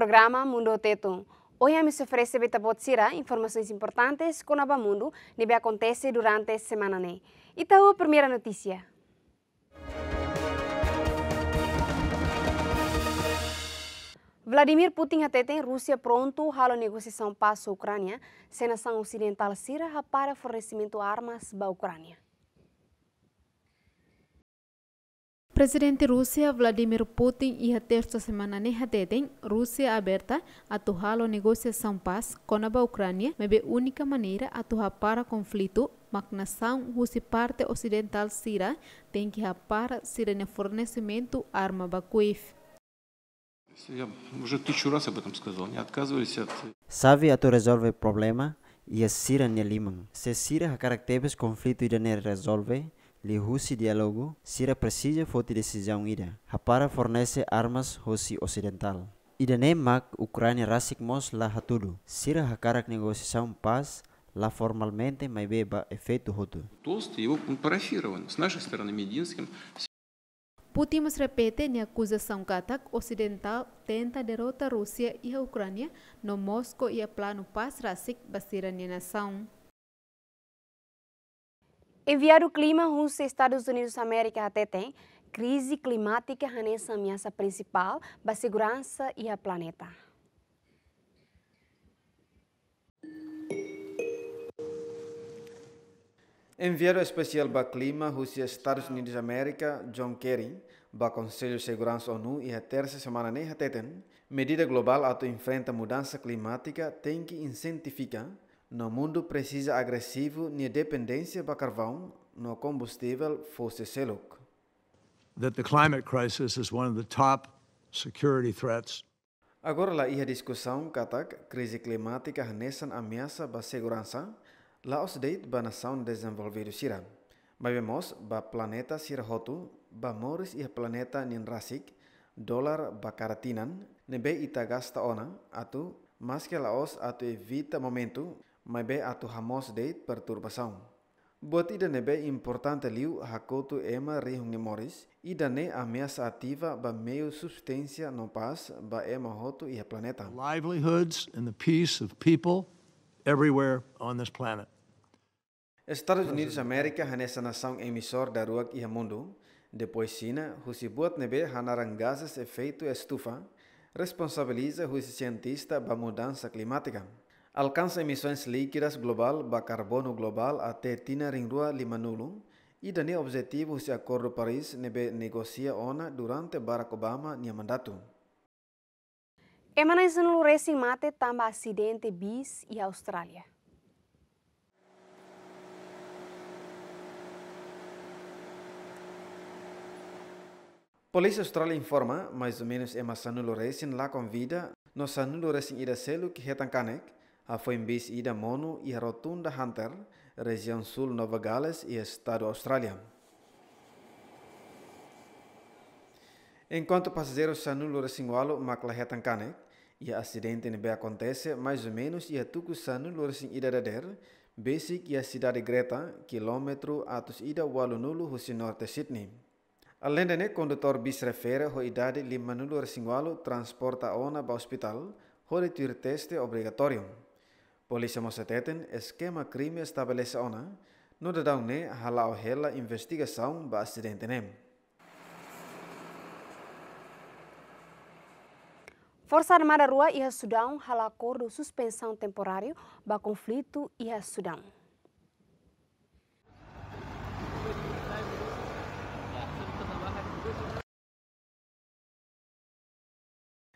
programa Mundo Teto. Hoy a mí se ofrece beta informações importantes con o mundo que acontece durante semana. ne. Então, a noticia. Vladimir Putin atete Rusia pronto halo negociação passo Ucrânia, san occidental Sira para fornecimento armas ba Ucrânia. Presidente Rússia Vladimir Putin e a terça semana nehateten Rússia aberta a tuhalo negociação paz com a Ucrânia, mebe única maneira a tuha para conflito magnação russa parte ocidental sira tem que rapar sira ne fornecimento arma Bakuif. Я уже тысячу раз об этом сказал, не отказывались от... Э, Sabe a tu resolve problema e a sira ne liman. Se sira a caracteres conflito e ne resolve, Lihusi dialogo, sira precisa foti decisão ida. Hapara fornece armas Rossi Ocidental. Ida nemak Ucrânia rasik mos la hatudo. Sira hakarak negociação paz lá formalmente, mas beba efeito roto. Putin mas repete na acusação que ataque ocidental tenta derrotar Rússia e a Ucrânia no Moscou e a plano paz rasik basira na nação. Enviar o clima Rússia e Estados Unidos da América até tem. Crise climática é a ameaça principal para a segurança e a planeta. o especial para o clima Rússia e Estados Unidos da América, John Kerry, para o Conselho de Segurança ONU e a terça semana nem tem medida global a enfrenta mudança climática tem que incentivar no mundo precisa agressivo nem dependência para carvão no combustível fosse selo. That the climate crisis is one of the top security threats. Agora lá ia discussão katak crise climática nessa ameaça para segurança lá os deit ba nação desenvolvido siran. Babemos ba planeta sirhotu ba moris ia planeta nin rasik dolar ba karatinan nebe ita gasta ona atu mas que laos atu evita momento maibe atu hamos deit perturbação. Buat ida nebe importante liu hakoto ema rihungi moris, ida ne ameaça ativa ba meio substância no paz ba ema hoto e planeta. Livelihoods and the peace of people everywhere on this planet. Estados Unidos América hanessa nação emissor da rua e mundo. Depois China, husi buat nebe hanarang gases efeito estufa, responsabiliza husi cientista ba mudança climática alcança emissões líquidas global para carbono global até tina rindua limanulum e dani objetivo se acordo Paris nebe negocia ona durante Barack Obama nia mandato. Emanais no racing mate tamba acidente bis e Austrália. Polícia Austrália informa, mais ou menos é maçanulo racing lá convida, no sanulo racing ida selo que retancane, a Coimbis e da Mono e a Rotunda Hunter, região sul Nova Gales e estado Austrália. Enquanto passageiros sanulo resingualo maclahetan canet, e acidente nebe acontece mais ou menos e a tuku sanulo resing idadader, basic e a cidade Greta, quilômetro atos ida Walunulu, husi norte Sydney. Além de condutor bis refere ho idade limanulo resingualo transporta ona ba hospital, ho teste obrigatório. Polisi Polisiamositeten eskema crime estabelece ona, no da daune halau hela investigação ba acidente nem. Força Armada Rua e Sudão hala acordo suspensão temporário ba conflito e Sudão.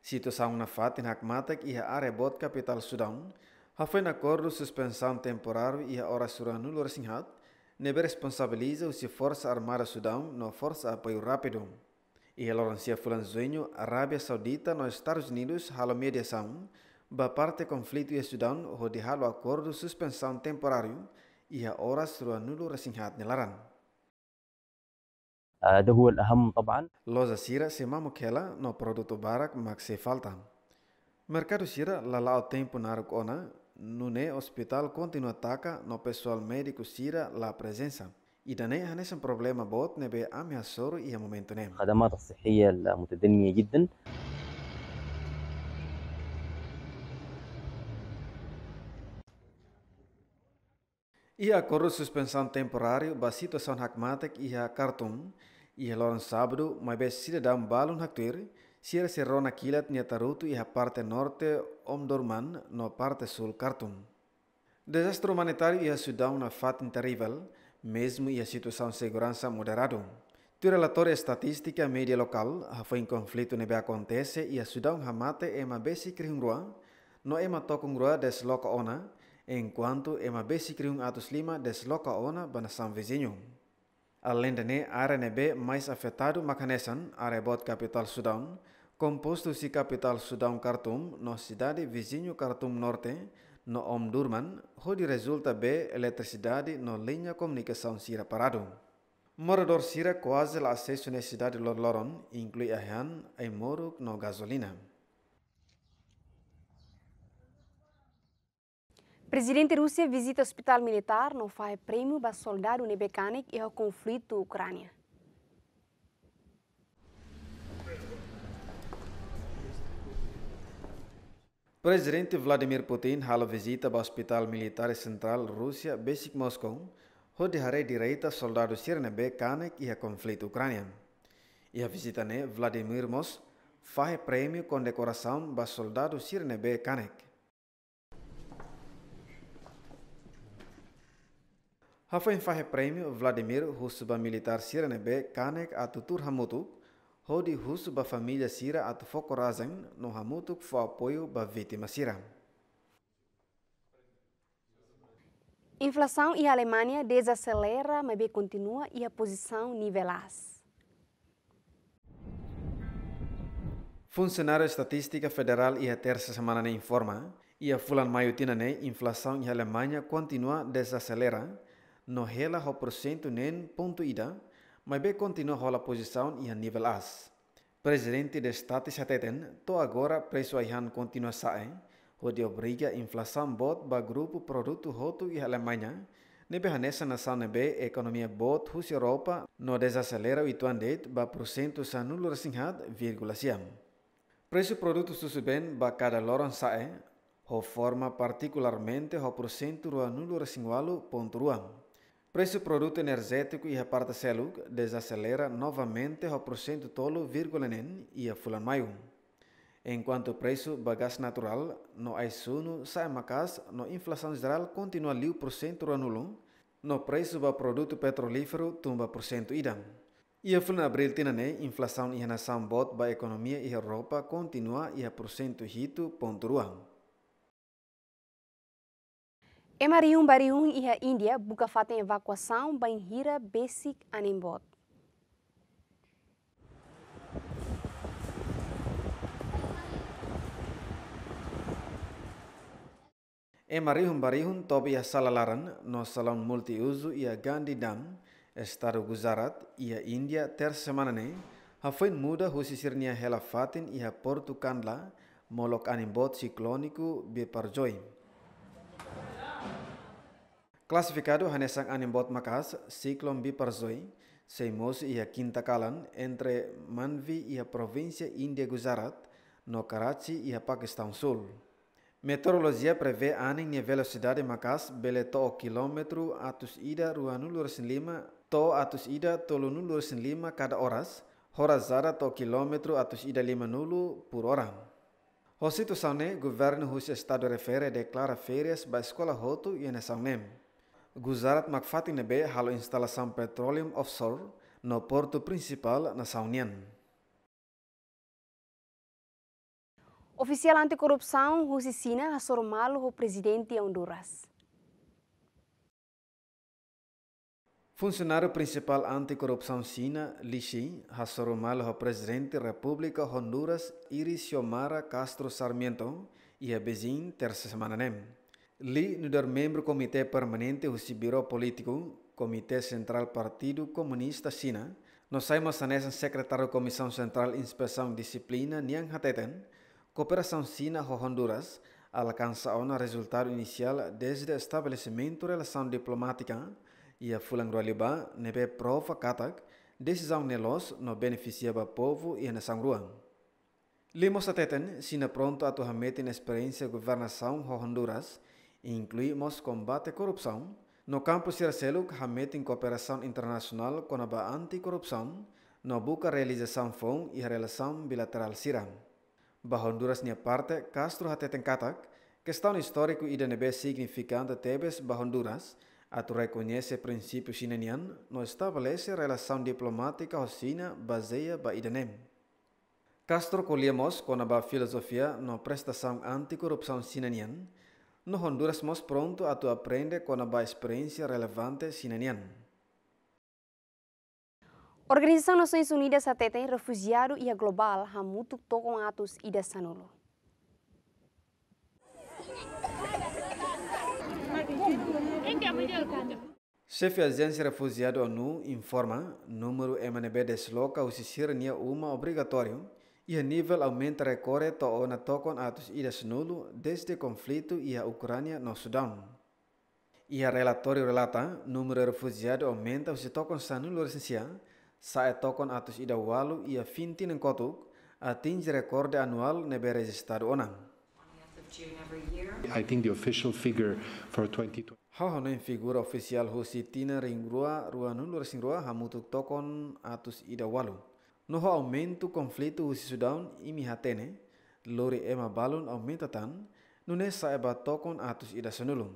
Situação na fatin hakmatak iha are bot capital Sudão, Ha foi acordo suspensão temporário e a hora suranul orsinhat, assim, neve responsabiliza o se Força Armada Sudão no Força Apoio Rápido. E a Laurência Fulanzuinho, Arábia Saudita nos Estados Unidos, halo mediação, ba parte conflito e Sudão rodihalo acordo suspensão temporário e a hora suranul orsinhat nelaran. ده هو الأهم طبعا لوزا سيرا سيما مكيلا نو برودوتو بارك ماكسي فالتا مركاتو سيرا لا لاو تيمبو نارك اونا Nune hospital continua ataca no pessoal médico sira la presença. إذا هنا بروبليما بوت نبي أم يسور إيا مومنتو نيم الخدمات الصحية المتدنية جدا a korus suspensão temporário ba situação hakmatek ia Khartoum, ia loran sábado, mas besida dam balun haktuir, Sierra Serrona Quilat Niatarutu e a parte norte Omdurman no parte sul Khartoum. Desastre humanitário e a Sudão na fat terrível, mesmo e a situação de segurança moderado. O relatório estatística média local foi em conflito nebe acontece e a Sudão hamate ema besi kringrua, no ema tokungrua desloca ona, enquanto ema besi kring atus lima desloca ona banação vizinho. Além de ne, área mais afetado macanesan, área bot capital Sudão, Composto se capital Sudão Khartoum, na cidade vizinho Khartoum Norte, no Omdurman, onde resulta bem eletricidade na linha comunicação Sira Parado. Morador Sira quase acesso na cidade Lodloron, inclui a Han, e Moro no gasolina. Presidente Rússia visita o hospital militar no faz prêmio para soldado nebecanic e o conflito Ucrânia. Presidente Vladimir Putin hala visita ao Hospital Militar Central Rússia, Besik Moscou, onde hará direita soldados Sirnebe Kanek e a conflito ucraniano. E a visita ne Vladimir Mos faz prêmio com decoração para soldados Sirnebe Kanek. Hafin faz prêmio Vladimir Husba Militar Sirnebe Kanek a tutur hamutu, Hodi husu ba família sira foco fokorazan no hamutuk fo apoio ba vítima sira. Inflação em Alemanha desacelera, mas bem continua e a posição nivelas. Funcionário Estatística Federal e a terça semana ne informa e a fulan maiotina ne inflação em Alemanha continua desacelera, no hela o porcento nen ponto ida, Maibe continua rola posição e a nível as. Presidente de Estado Sateten, to agora preço ihan continua o onde obriga inflação bot ba grupo produto roto e Alemanha, nebe hanessa nação nebe economia bot hus Europa no desacelera o ituandet ba porcento sa nulo resinhat vírgula siam. Preço produto susuben ba cada loron sae ho forma particularmente ho porcento rua nulo resingualo ponto ruam. Preço do produto energético e a parte celug desacelera novamente o processo tolo vírgula nen e a fulan maio. Enquanto o preço do gás natural no aisuno sai macas, no inflação geral continua ali por cento anulo, no preço do produto petrolífero tumba por cento idam. E a fulan abril tinane, inflação e renação bot ba economia e Europa continua e a por cento ponto ruang. Emarium Barium e India buka busca fazer evacuação banheira basic anembot. Emarihum barihum tobi ya salalaran no salon multiuzu ia e Gandhi Dam, estado Gujarat, ia e India ter semanane, hafain muda husisirnia hela fatin ia e Portukanla, molok animbot sikloniku beparjoi. Classificado sang Animbot makas siklon Biparzoi, Seimos ia kinta kalan entre Manvi ia provinsi provincia India Gujarat, no Karachi ia Pakistan Sul. Meteorologia prevê anem e velocidade Macas beleto o atus ida lima to atus ida lima cada horas, horazada to quilômetro atus ida lima nulo por hora. Hosito saune, governo Rússia Estado refere declara férias ba escola roto e nessa mesmo. Guzarat Makfati nebe halo instalação petroleum offshore no porto principal na Saunian. Oficial anticorrupção Rusicina assor malo o presidente de Honduras. Funcionário principal anti China, Li Xin, assor malo o presidente da República Honduras, Iris Xiomara Castro Sarmiento, e a Beijing, terça semana nem. Li nudar membro comitê Permanente do Biro Político, comitê Central Partido Comunista China, no sai masanesan Secretário Comissão Central Inspeção Disciplina Niang Hateten, cooperação China com Honduras alcança um resultado inicial desde o estabelecimento de relação diplomática e a fulang rualiba nebe prova katak decisão nelos no beneficiava povo e a nação ruang. Limo sateten, China pronto a tua na experiência governação com Honduras, Incluimos combate a corrupção. No campo ha Hamet en cooperación internacional con a anticorrupción, no busca realización FON y relación bilateral Siram. Ba Honduras nia parte, Castro ha que katak, un histórico de DNB significante Tebes ba Honduras, a tu reconhece principio chinenian, no estabelece relación diplomática con China baseia ba idenem. Castro colhemos la a filosofía no prestación anticorrupción sinenian, no Honduras más pronto a tu aprende con la experiencia relevante sinanian. Organização Nações Unidas até tem refugiado e a global há muito com atos e desanulo. Chefe Agência Refugiado ONU informa, número MNB desloca o Sicirnia uma obrigatório Ia nível aumenta recorre to ona tokon atus ida senulu desde conflito ia Ucrânia no Sudão. Ia relatório relata número refugiado aumenta usi tokon sanulu resensia sae tokon atus ida walu ia finti neng kotuk atingi recorde anual nebe registrado ona. I think the official figure for 2020. Hahana yang figura ofisial husi tina ringrua ruanulur singrua hamutuk tokon atus ida walu. No aumento conflito usi sudaun imi hatene, lori ema balun aumenta tan, nune saeba tokon atus ida senulum.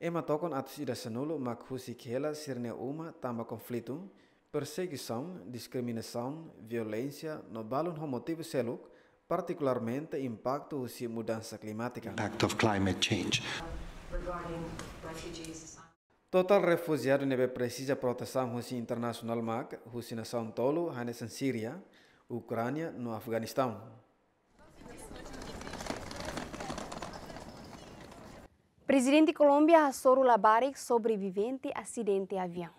Ema tokon atus ida senulu makhusi kela sirne uma tamba conflito, perseguição, discriminação, violência no balun homotivo seluk, particularmente impacto usi mudança climática. Impact of climate change. Regarding refugees. Total refugiado neve precisa proteção russa internacional mag, russa na São Tolo, hanes em Síria, Ucrânia, no Afeganistão. Presidente Colômbia Soro Labarex sobrevivente acidente avião.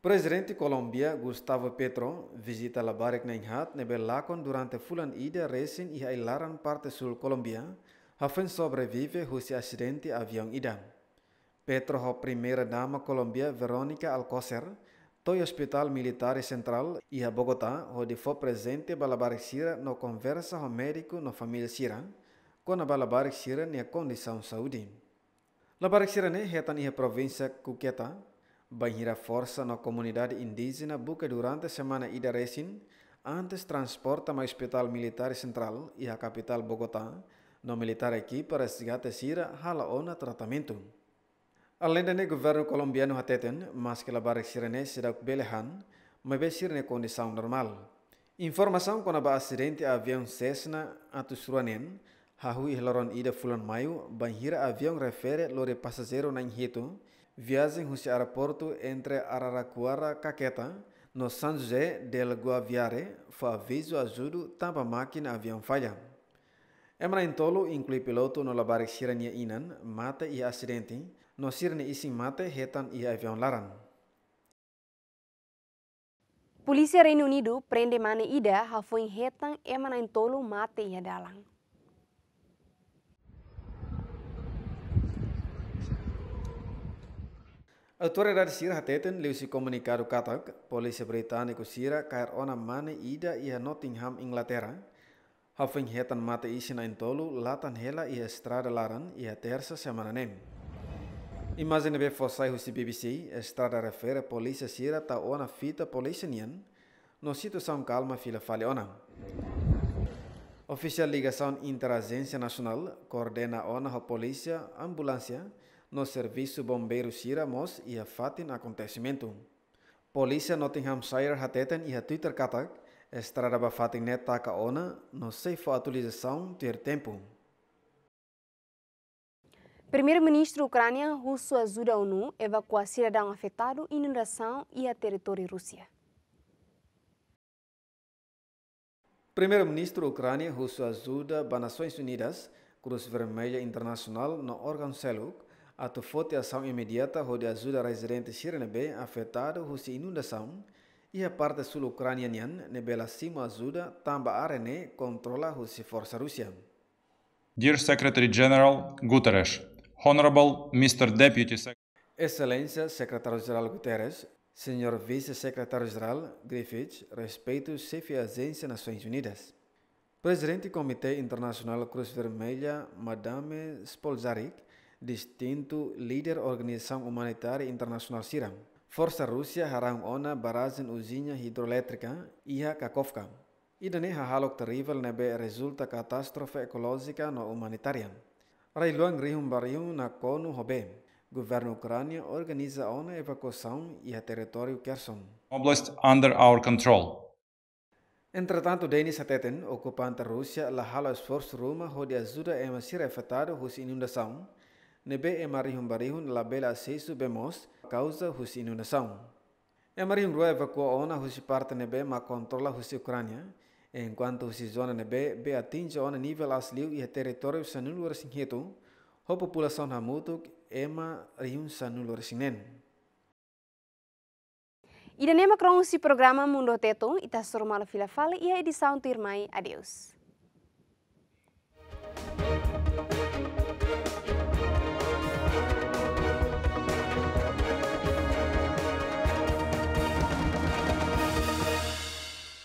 Presidente Colômbia Gustavo Petro visita Labarex na Inhat nebe Lacon durante fulan ida recém e ailaran parte sul Colômbia. Rafael sobrevive a acidente avião idam. Petro, a primeira-dama colombiana Verônica Alcocer, Toi Hospital Militar Central e Bogotá, onde foi presente Balabarik Sira no conversa com médico na família Sira, com a Balabarik Sira na condição de saúde. Labarik Sira ne retan a província Cuqueta, banhira força na comunidade indígena durante a semana ida resin, antes transporta o Hospital Militar Central e a capital Bogotá, no militar aqui para Sigata hala ona tratamento. Além da governo colombiano hateten, mas que labar sirene sida belehan, mebe sirene condição normal. Informação quando ba acidente avião Cessna atusruanen, hahu ihlaron ida fulan maio, banhira avião refere lore passageiro na inhito, viagem russe aeroporto entre Araraquara Caqueta, no San José del Guaviare, foi aviso ajudo tampa máquina avião falha. Emra intolo inclui piloto no labarik sirania inan mate ia accidente no sirne ising mate hetan ia avião laran. Polisi Reino Unido prende Mane Ida hafuin hetan emana intolo mate ia dalang. Autoridades sira hateten leu se comunicado katak, polisi britânico sira cair ona Mane Ida ia Nottingham, Inglaterra, Hafeng hetan mata isi na intolu, latan hela ia estrada laran ia terça semana nem. Imagine be fossai husi BBC, estrada refere polícia sira ta ona fita polícia nian, no situação calma fila fale ona. Oficial ligação Interagência Nacional coordena ona a polícia, ambulância, no serviço bombeiro sira mos ia fatin acontecimento. Polícia Nottinghamshire hatetan ia Twitter katak, Estrada Bafata e Netaka Ona, não sei for atualização, ter tempo. Primeiro-ministro Ucrânia, Russo ajuda a ONU evacuar cidadão afetado, inundação e a território Rússia. Primeiro-ministro Ucrânia, Russo ajuda as Nações Unidas, Cruz Vermelha Internacional, no órgão CELUC, a de ação imediata onde ajuda residentes Sirenebe afetados por inundação, inundação Ia parte sul ucranianian ne bela sima ajuda tamba arene controla husi força Rusia. Dear Secretary General Guterres, Honorable Mr. Deputy Secretary Excelência, Secretário-Geral Guterres, Senhor Vice-Secretário-Geral Griffith, respeito chefe da Agência Nações Unidas. Presidente do Comitê Internacional Cruz Vermelha, Madame Spolzarik, distinto líder Organização Humanitária Internacional SIRAM. Força Rusia harang ona barragem usina hidroelétrica Iha Kakovka. Idane hahalok terrível nebe resulta katastrofe ekologika no Rai Railuang rihum barium na konu hobe. Governo Ucrânia organiza ona evacuação e a território Kherson. Oblast under our control. Entretanto, Denis Ateten, ocupante Rússia, la hala esforço Roma, onde ajuda emasir ser husi por inundação, nebe emarihum la bela seisu bemos causa husi inunação. Emarihum rueva qua ona husi parte nebe ma controla husi Ucrânia, enquanto husi zona nebe be atinge ona nível asliu e território sanulor sinhetu, ho população hamutuk ema rihum sanulor sinen. Ida nema krong si programa Mundo Tetung, ita surmalo fila fale ia edisaun tirmai, adeus.